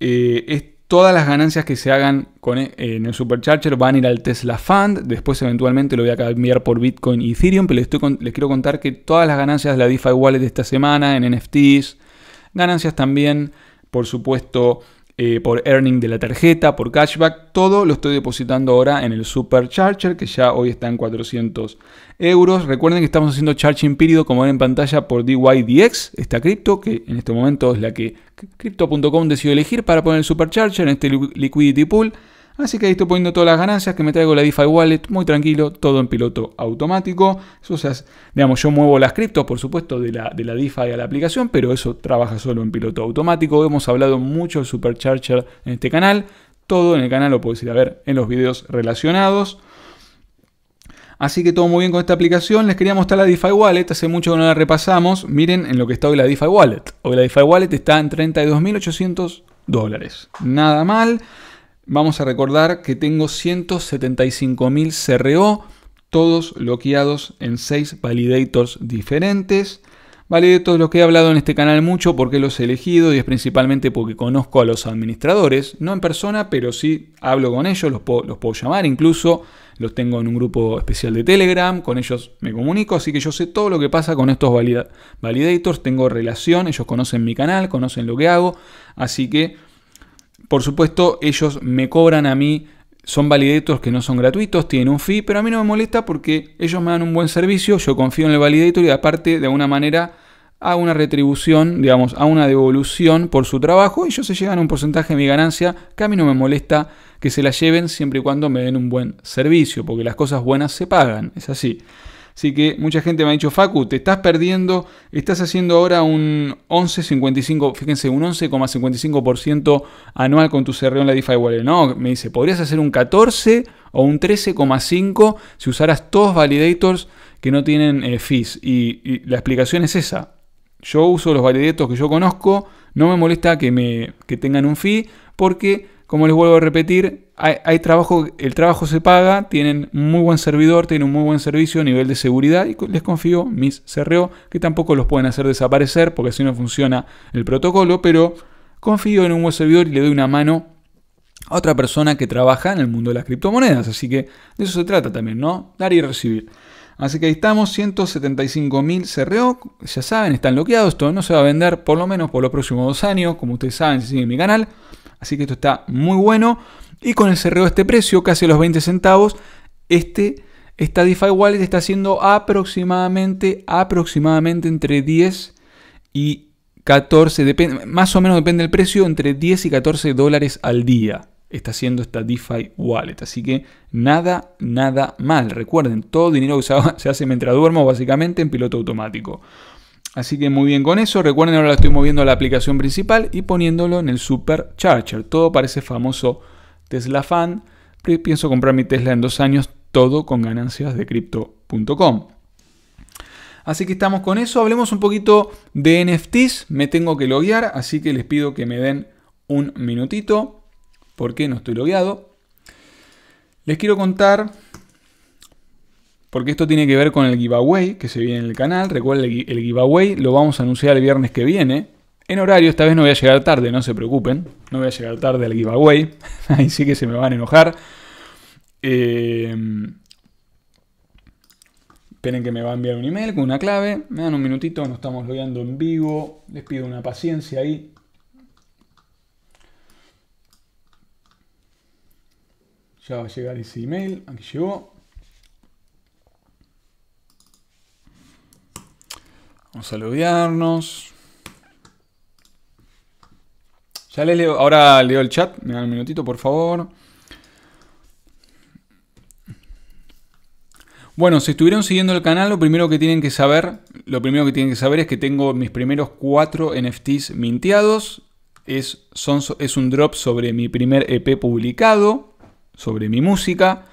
Eh, es, todas las ganancias que se hagan con, eh, en el Supercharger van a ir al Tesla Fund. Después eventualmente lo voy a cambiar por Bitcoin y Ethereum. Pero les quiero contar que todas las ganancias de la DeFi Wallet de esta semana en NFTs, ganancias también, por supuesto, eh, por earning de la tarjeta, por cashback, todo lo estoy depositando ahora en el Supercharger que ya hoy está en 400 euros. Recuerden que estamos haciendo charging period como ven en pantalla por DYDX, esta cripto que en este momento es la que crypto.com decidió elegir para poner el Supercharger en este liquidity pool. Así que ahí estoy poniendo todas las ganancias que me traigo la DeFi Wallet, muy tranquilo, todo en piloto automático. O sea, digamos, yo muevo las criptos, por supuesto, de la, de la DeFi a la aplicación, pero eso trabaja solo en piloto automático. Hemos hablado mucho de Supercharger en este canal. Todo en el canal lo podéis ir a ver en los videos relacionados. Así que todo muy bien con esta aplicación. Les quería mostrar la DeFi Wallet. Hace mucho que no la repasamos. Miren en lo que está hoy la DeFi Wallet. Hoy la DeFi Wallet está en 32.800 dólares. Nada mal. Vamos a recordar que tengo 175.000 CRO, todos bloqueados en 6 validators diferentes. Vale, de los que he hablado en este canal mucho, porque los he elegido y es principalmente porque conozco a los administradores, no en persona, pero sí hablo con ellos, los puedo, llamar incluso, los tengo en un grupo especial de Telegram, con ellos me comunico, así que yo sé todo lo que pasa con estos validators, tengo relación, ellos conocen mi canal, conocen lo que hago, así que por supuesto, ellos me cobran a mí, son validators que no son gratuitos, tienen un fee, pero a mí no me molesta porque ellos me dan un buen servicio, yo confío en el validator y aparte, de alguna manera, a una retribución, digamos, a una devolución por su trabajo y ellos se llevan un porcentaje de mi ganancia que a mí no me molesta que se la lleven siempre y cuando me den un buen servicio, porque las cosas buenas se pagan, es así. Así que mucha gente me ha dicho, Facu, te estás perdiendo, estás haciendo ahora un 11,55, fíjense, un 11,55% anual con tu cerreo en la DeFi Wallet. No, me dice, podrías hacer un 14 o un 13,5 si usaras todos validators que no tienen eh, fees. Y, y la explicación es esa. Yo uso los validators que yo conozco, no me molesta que, me, que tengan un fee porque como les vuelvo a repetir, hay, trabajo, el trabajo se paga, tienen muy buen servidor, tienen un muy buen servicio a nivel de seguridad y les confío mis CRO, que tampoco los pueden hacer desaparecer porque así no funciona el protocolo, pero confío en un buen servidor y le doy una mano a otra persona que trabaja en el mundo de las criptomonedas. Así que de eso se trata también, ¿no? Dar y recibir. Así que ahí estamos, 175.000 CRO, ya saben, están bloqueados, esto no se va a vender por lo menos por los próximos dos años, como ustedes saben si siguen mi canal. Así que esto está muy bueno. Y con el cerreo de este precio, casi los 20 centavos, este, esta DeFi Wallet está haciendo aproximadamente, aproximadamente entre 10 y 14, más o menos depende del precio, entre 10 y 14 dólares al día está haciendo esta DeFi Wallet. Así que nada, nada mal. Recuerden, todo dinero que se hace mientras duermo, básicamente en piloto automático. Así que muy bien con eso. Recuerden, ahora lo estoy moviendo a la aplicación principal y poniéndolo en el Supercharger. Todo parece famoso Tesla fan. Pienso comprar mi Tesla en dos años, todo con ganancias de crypto.com. Así que estamos con eso. Hablemos un poquito de NFTs. Me tengo que loguear, así que les pido que me den un minutito. Porque no estoy logueado. Les quiero contar porque esto tiene que ver con el giveaway que se viene en el canal. Recuerden, el giveaway lo vamos a anunciar el viernes que viene. En horario, esta vez no voy a llegar tarde, no se preocupen. No voy a llegar tarde al giveaway. Ahí sí que se me van a enojar. Em, esperen que me va a enviar un email con una clave. Me dan un minutito, no estamos logueando en vivo. Les pido una paciencia ahí. Ya va a llegar ese email. Aquí llegó. Vamos a loguearnos. Ya les leo, ahora leo el chat, me dan un minutito por favor. Bueno, si estuvieron siguiendo el canal, lo primero que tienen que saber, lo primero que tienen que saber es que tengo mis primeros cuatro NFTs minteados. Es, son, es un drop sobre mi primer EP publicado, sobre mi música.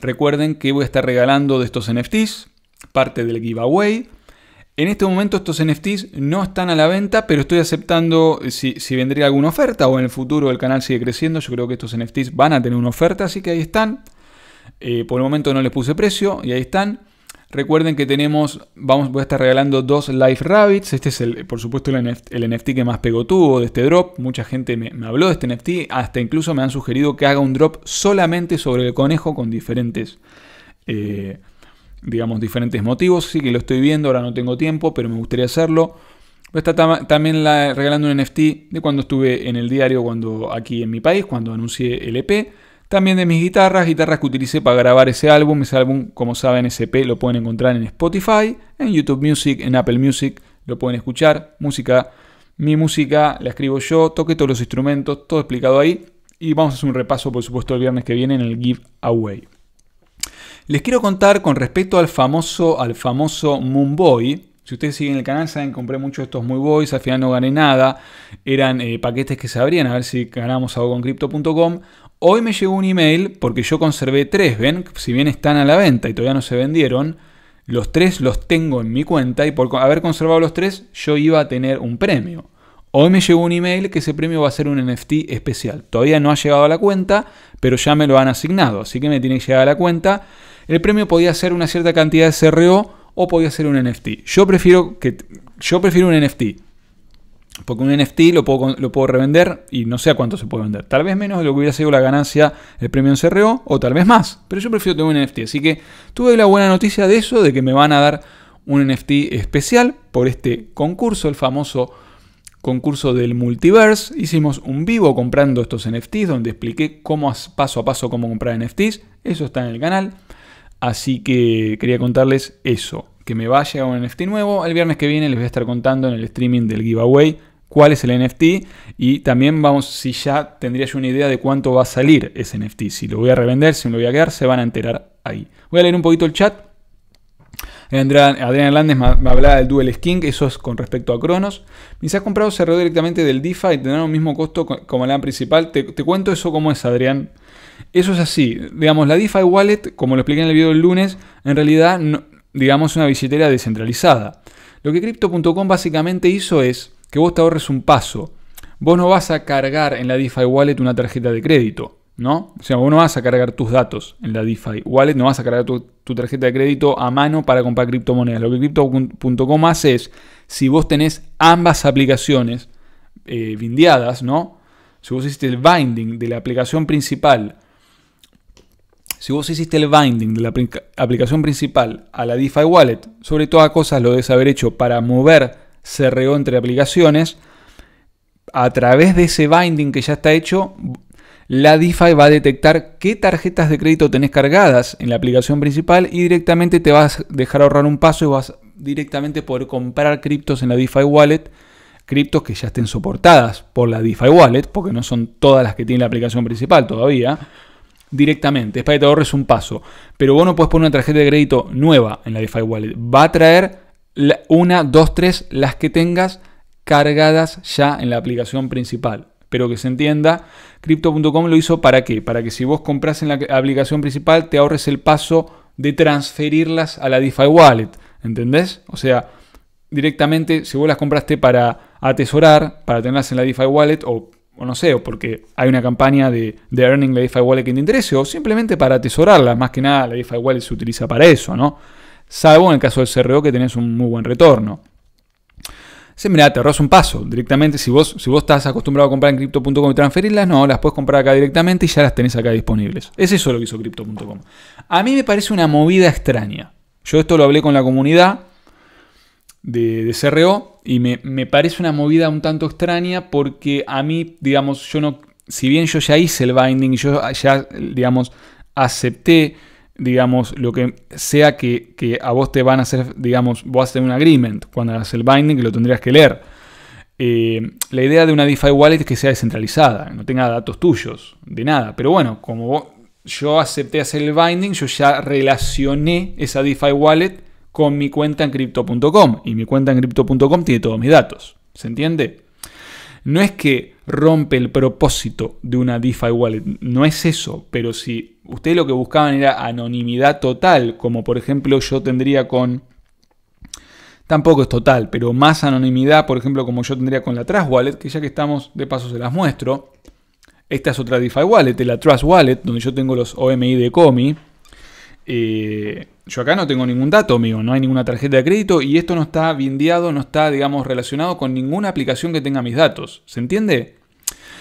Recuerden que voy a estar regalando de estos NFTs, parte del giveaway. En este momento estos NFTs no están a la venta, pero estoy aceptando eh, si, vendría alguna oferta o en el futuro el canal sigue creciendo. Yo creo que estos NFTs van a tener una oferta, así que ahí están. Eh, por el momento no les puse precio y ahí están. Recuerden que tenemos, vamos, voy a estar regalando dos Life Rabbits. Este es, el, por supuesto, el NFT, que más pegó tuvo de este drop. Mucha gente me, habló de este NFT. Hasta incluso me han sugerido que haga un drop solamente sobre el conejo con diferentes eh, digamos, diferentes motivos. Sí que lo estoy viendo, ahora no tengo tiempo, pero me gustaría hacerlo. Está también la, regalando un NFT de cuando estuve en el diario, cuando aquí en mi país, cuando anuncié el EP. También de mis guitarras, guitarras que utilicé para grabar ese álbum. Ese álbum, como saben, SP e lo pueden encontrar en Spotify, en YouTube Music, en Apple Music, lo pueden escuchar. Música, mi música la escribo yo, toqué todos los instrumentos, todo explicado ahí. Y vamos a hacer un repaso, por supuesto, el viernes que viene en el Giveaway. Les quiero contar con respecto al famoso, al famoso Moon Boy. Si ustedes siguen el canal, saben, compré muchos de estos Moon Boys, al final no gané nada. Eran eh, paquetes que se abrían, a ver si ganamos algo con Crypto.com. Hoy me llegó un email porque yo conservé tres, ven, si bien están a la venta y todavía no se vendieron, los tres los tengo en mi cuenta y por haber conservado los tres yo iba a tener un premio. Hoy me llegó un email que ese premio va a ser un NFT especial. Todavía no ha llegado a la cuenta, pero ya me lo han asignado, así que me tiene que llegar a la cuenta. El premio podía ser una cierta cantidad de CRO o podía ser un NFT. Yo prefiero, que, yo prefiero un NFT. Porque un NFT lo puedo, lo puedo revender y no sé a cuánto se puede vender. Tal vez menos de lo que hubiera sido la ganancia el premio en CRO o tal vez más. Pero yo prefiero tener un NFT. Así que tuve la buena noticia de eso, de que me van a dar un NFT especial por este concurso, el famoso concurso del multiverse, hicimos un vivo comprando estos NFTs donde expliqué cómo paso a paso cómo comprar NFTs, eso está en el canal. Así que quería contarles eso, que me va a un NFT nuevo. El viernes que viene les voy a estar contando en el streaming del giveaway cuál es el NFT y también vamos si ya tendría yo una idea de cuánto va a salir ese NFT, si lo voy a revender, si me lo voy a quedar, se van a enterar ahí. Voy a leer un poquito el chat Adrián, Adrián Hernández me, hablaba del Duel Skin, eso es con respecto a Cronos. Mis has comprado cerró directamente del DeFi y tendrán el mismo costo como la principal. Te, cuento eso cómo es, Adrián. Eso es así. Digamos, la DeFi Wallet, como lo expliqué en el video del lunes, en realidad, no, digamos, una billetera descentralizada. Lo que Crypto.com básicamente hizo es que vos te ahorres un paso. Vos no vas a cargar en la DeFi Wallet una tarjeta de crédito. ¿no? O sea, vos no vas a cargar tus datos en la DeFi Wallet, no vas a cargar tu, tarjeta de crédito a mano para comprar criptomonedas. Lo que Crypto.com hace es, si vos tenés ambas aplicaciones eh, bindeadas, ¿no? Si vos hiciste el binding de la aplicación principal, si vos hiciste el binding de la aplicación principal a la DeFi Wallet, sobre todas cosas lo debes haber hecho para mover CRO entre aplicaciones, a través de ese binding que ya está hecho, la DeFi va a detectar qué tarjetas de crédito tenés cargadas en la aplicación principal y directamente te vas a dejar ahorrar un paso y vas directamente a poder comprar criptos en la DeFi Wallet, criptos que ya estén soportadas por la DeFi Wallet, porque no son todas las que tiene la aplicación principal todavía, directamente. Es para que te ahorres un paso. Pero vos no puedes poner una tarjeta de crédito nueva en la DeFi Wallet. Va a traer una, dos, tres, las que tengas cargadas ya en la aplicación principal pero que se entienda, crypto.com lo hizo para qué? Para que si vos compras en la aplicación principal te ahorres el paso de transferirlas a la DeFi Wallet, ¿entendés? O sea, directamente si vos las compraste para atesorar, para tenerlas en la DeFi Wallet o, no sé, o porque hay una campaña de, de earning la DeFi Wallet que te interese o simplemente para atesorarlas, más que nada la DeFi Wallet se utiliza para eso, ¿no? Salvo en el caso del CRO que tenés un muy buen retorno se te ahorras un paso directamente. Si vos, si vos estás acostumbrado a comprar en Crypto.com y transferirlas, no, las puedes comprar acá directamente y ya las tenés acá disponibles. Es eso lo que hizo Crypto.com. A mí me parece una movida extraña. Yo esto lo hablé con la comunidad de, de CRO y me, parece una movida un tanto extraña porque a mí, digamos, yo no. Si bien yo ya hice el binding, yo ya, digamos, acepté digamos, lo que sea que, a vos te van a hacer, digamos, vos haces un agreement cuando hagas el binding que lo tendrías que leer. Eh, la idea de una DeFi wallet es que sea descentralizada, no tenga datos tuyos, de nada. Pero bueno, como yo acepté hacer el binding, yo ya relacioné esa DeFi wallet con mi cuenta en crypto.com y mi cuenta en crypto.com tiene todos mis datos. ¿Se entiende? No es que rompe el propósito de una DeFi wallet, no es eso, pero si ustedes lo que buscaban era anonimidad total, como por ejemplo yo tendría con... Tampoco es total, pero más anonimidad, por ejemplo, como yo tendría con la Trust Wallet, que ya que estamos, de paso se las muestro. Esta es otra DeFi Wallet, la Trust Wallet, donde yo tengo los OMI de Comi. Eh, yo acá no tengo ningún dato mío, no hay ninguna tarjeta de crédito y esto no está bindeado, no está, digamos, relacionado con ninguna aplicación que tenga mis datos. ¿Se entiende?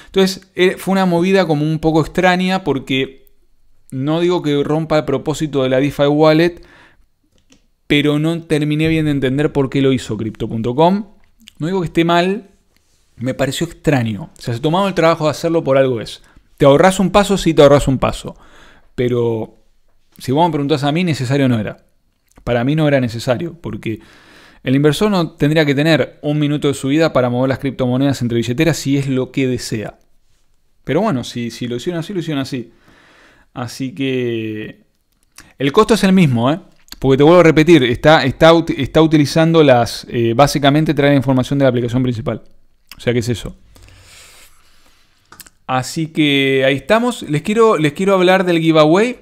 Entonces, eh, fue una movida como un poco extraña porque no digo que rompa el propósito de la DeFi Wallet, pero no terminé bien de entender por qué lo hizo crypto.com. No digo que esté mal, me pareció extraño. Se se tomaba el trabajo de hacerlo por algo es. Te ahorras un paso, sí te ahorras un paso. Pero si vos me preguntás a mí, necesario no era. Para mí no era necesario, porque el inversor no tendría que tener un minuto de su vida para mover las criptomonedas entre billeteras si es lo que desea. Pero bueno, si, si lo hicieron así, lo hicieron así. Así que el costo es el mismo, ¿eh? Porque te vuelvo a repetir, está, utilizando las. Eh, básicamente trae la información de la aplicación principal. O sea que es eso. Así que ahí estamos. Les quiero, les quiero hablar del giveaway.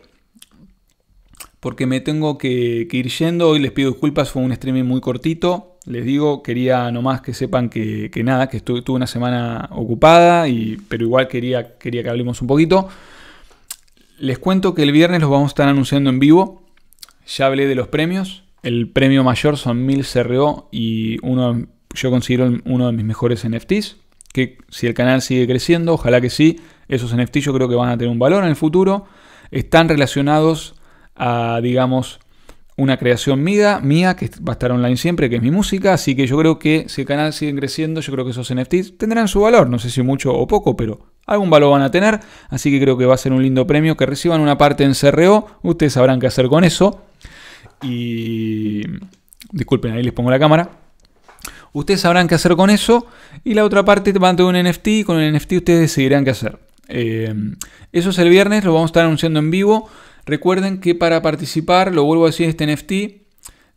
Porque me tengo que, ir yendo. Hoy les pido disculpas, fue un streaming muy cortito. Les digo, quería nomás que sepan que, nada, que estuve, una semana ocupada, y, pero igual quería, quería que hablemos un poquito. Les cuento que el viernes los vamos a estar anunciando en vivo. Ya hablé de los premios. El premio mayor son 1000 CRO y uno, yo considero uno de mis mejores NFTs. Que si el canal sigue creciendo, ojalá que sí, esos NFTs yo creo que van a tener un valor en el futuro. Están relacionados a, digamos, una creación mía, mía, que va a estar online siempre, que es mi música, así que yo creo que si el canal sigue creciendo, yo creo que esos NFTs tendrán su valor, no sé si mucho o poco, pero algún valor van a tener, así que creo que va a ser un lindo premio, que reciban una parte en CRO, ustedes sabrán qué hacer con eso, y... Disculpen, ahí les pongo la cámara. Ustedes sabrán qué hacer con eso, y la otra parte van a tener un NFT, y con el NFT ustedes decidirán qué hacer. Eh, eso es el viernes, lo vamos a estar anunciando en vivo. Recuerden que para participar, lo vuelvo a decir, este NFT,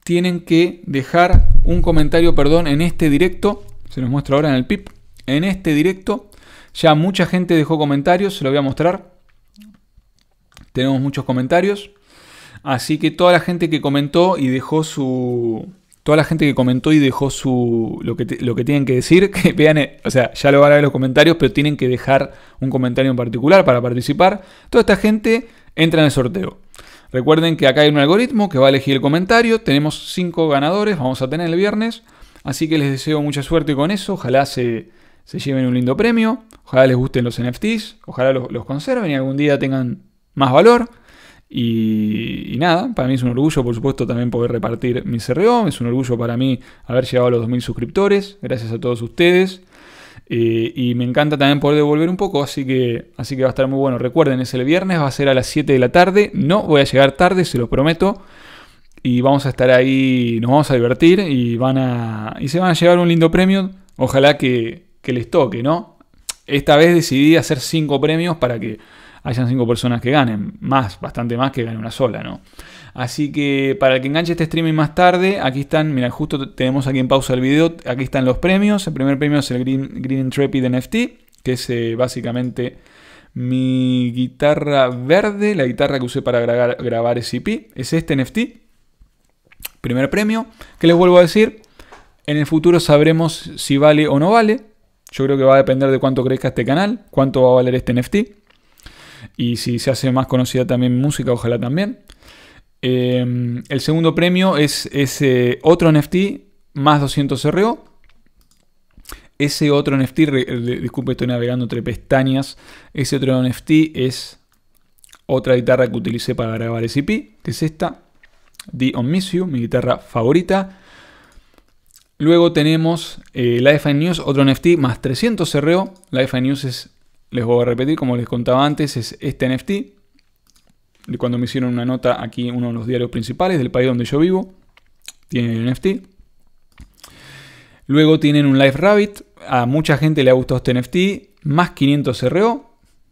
tienen que dejar un comentario, perdón, en este directo. Se los muestro ahora en el PIP. En este directo, ya mucha gente dejó comentarios, se lo voy a mostrar. Tenemos muchos comentarios. Así que toda la gente que comentó y dejó su. Toda la gente que comentó y dejó su. lo que, lo que tienen que decir, que vean, eh, o sea, ya lo van a ver los comentarios, pero tienen que dejar un comentario en particular para participar. Toda esta gente entra en el sorteo. Recuerden que acá hay un algoritmo que va a elegir el comentario. Tenemos cinco ganadores, vamos a tener el viernes. Así que les deseo mucha suerte con eso. Ojalá se, se lleven un lindo premio. Ojalá les gusten los NFTs. Ojalá los, conserven y algún día tengan más valor. Y, y, nada, para mí es un orgullo, por supuesto, también poder repartir mi CRO. Es un orgullo para mí haber llegado a los 2.000 suscriptores. Gracias a todos ustedes. Eh, y me encanta también poder devolver un poco, así que, así que va a estar muy bueno. Recuerden, es el viernes, va a ser a las 7 de la tarde. No voy a llegar tarde, se lo prometo. Y vamos a estar ahí, nos vamos a divertir y, van a, y se van a llevar un lindo premio. Ojalá que, que les toque, ¿no? Esta vez decidí hacer 5 premios para que hayan 5 personas que ganen. Más, bastante más que gane una sola, ¿no? Así que para el que enganche este streaming más tarde, aquí están, mira, justo tenemos aquí en pausa el video, aquí están los premios. El primer premio es el Green, Green Intrepid NFT, que es eh, básicamente mi guitarra verde, la guitarra que usé para grabar, grabar SCP, es este NFT. Primer premio, que les vuelvo a decir, en el futuro sabremos si vale o no vale. Yo creo que va a depender de cuánto crezca este canal, cuánto va a valer este NFT. Y si se hace más conocida también música, ojalá también. Em, el segundo premio es ese otro NFT más 200 RO. Ese otro NFT, eh, disculpe, estoy navegando entre pestañas. Ese otro NFT es otra guitarra que utilicé para grabar SCP, que es esta, The On mi guitarra favorita. Luego tenemos la eh, Life News, otro NFT más 300 RO. Life News es, les voy a repetir, como les contaba antes, es este NFT cuando me hicieron una nota aquí uno de los diarios principales del país donde yo vivo. Tienen el NFT. Luego tienen un Live Rabbit. A mucha gente le ha gustado este NFT. Más 500 RO.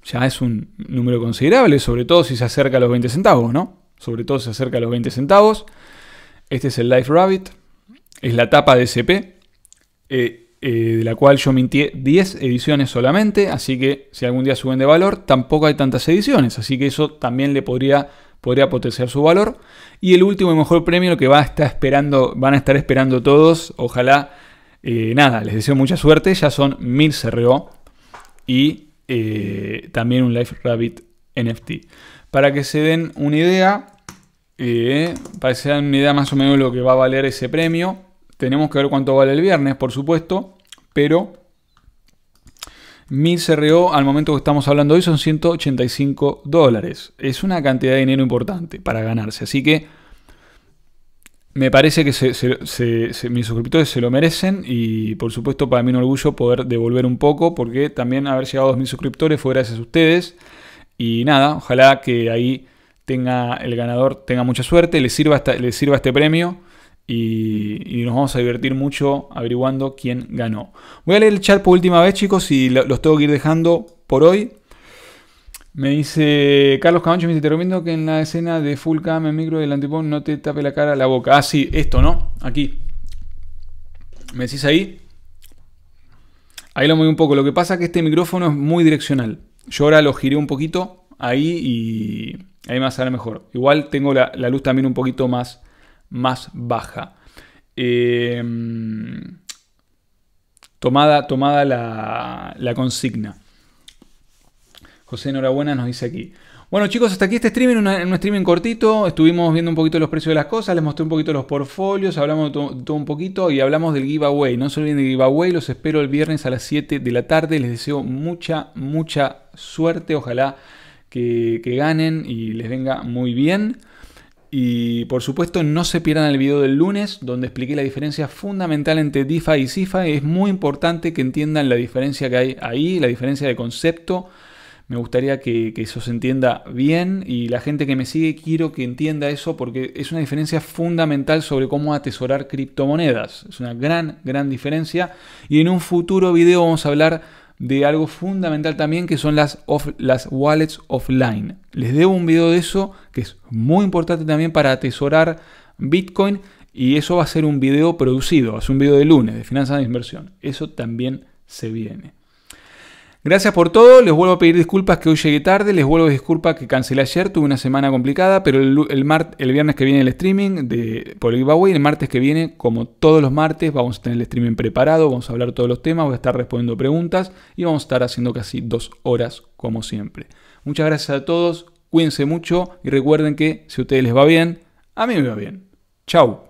Ya es un número considerable, sobre todo si se acerca a los 20 centavos, ¿no? Sobre todo si se acerca a los 20 centavos. Este es el Live Rabbit. Es la tapa de SP. Eh, eh, de la cual yo mintí 10 ediciones solamente, así que si algún día suben de valor, tampoco hay tantas ediciones, así que eso también le podría, podría potenciar su valor. Y el último y mejor premio, lo que va esperando, van a estar esperando todos, ojalá, eh, nada, les deseo mucha suerte, ya son 1000 CRO y eh, también un Life Rabbit NFT. Para que se den una idea, para que se den una idea más o menos de lo que va a valer ese premio, tenemos que ver cuánto vale el viernes, por supuesto, pero 1.000 CRO al momento que estamos hablando hoy son 185 dólares. Es una cantidad de dinero importante para ganarse. Así que me parece que mis suscriptores se lo merecen y por supuesto para mí un orgullo poder devolver un poco porque también haber llegado a 2.000 suscriptores fue gracias a ustedes. Y nada, ojalá que ahí tenga el ganador tenga mucha suerte, le sirva, le sirva este premio y, nos vamos a divertir mucho averiguando quién ganó. Voy a leer el chat por última vez, chicos, y los tengo que ir dejando por hoy. Me dice Carlos Camacho, me dice, te recomiendo que en la escena de full cam en micro del antipón no te tape la cara la boca. Ah, sí, esto, ¿no? Aquí. ¿Me decís ahí? Ahí lo moví un poco. Lo que pasa es que este micrófono es muy direccional. Yo ahora lo giré un poquito ahí y ahí me va a salir mejor. Igual tengo la luz también un poquito más más baja. Em, tomada, tomada la, consigna. José, enhorabuena, nos dice aquí. Bueno chicos, hasta aquí este streaming, en un streaming cortito, estuvimos viendo un poquito los precios de las cosas, les mostré un poquito los portfolios, hablamos todo, todo un poquito y hablamos del giveaway. No se olviden del giveaway, los espero el viernes a las 7 de la tarde, les deseo mucha, mucha suerte, ojalá que, que ganen y les venga muy bien. Y por supuesto no se pierdan el video del lunes donde expliqué la diferencia fundamental entre DeFi y CIFA. Es muy importante que entiendan la diferencia que hay ahí, la diferencia de concepto. Me gustaría que, que, eso se entienda bien y la gente que me sigue quiero que entienda eso porque es una diferencia fundamental sobre cómo atesorar criptomonedas. Es una gran, gran diferencia. Y en un futuro video vamos a hablar de algo fundamental también que son las, las wallets offline. Les debo un video de eso que es muy importante también para atesorar Bitcoin y eso va a ser un video producido, es un video de lunes de finanzas de inversión. Eso también se viene. Gracias por todo, les vuelvo a pedir disculpas que hoy llegué tarde, les vuelvo a disculpas que cancelé ayer, tuve una semana complicada, pero el, el viernes que viene el streaming de, por el giveaway, el martes que viene, como todos los martes, vamos a tener el streaming preparado, vamos a hablar todos los temas, voy a estar respondiendo preguntas y vamos a estar haciendo casi dos horas como siempre. Muchas gracias a todos, cuídense mucho y recuerden que si a ustedes les va bien, a mí me va bien. Chau.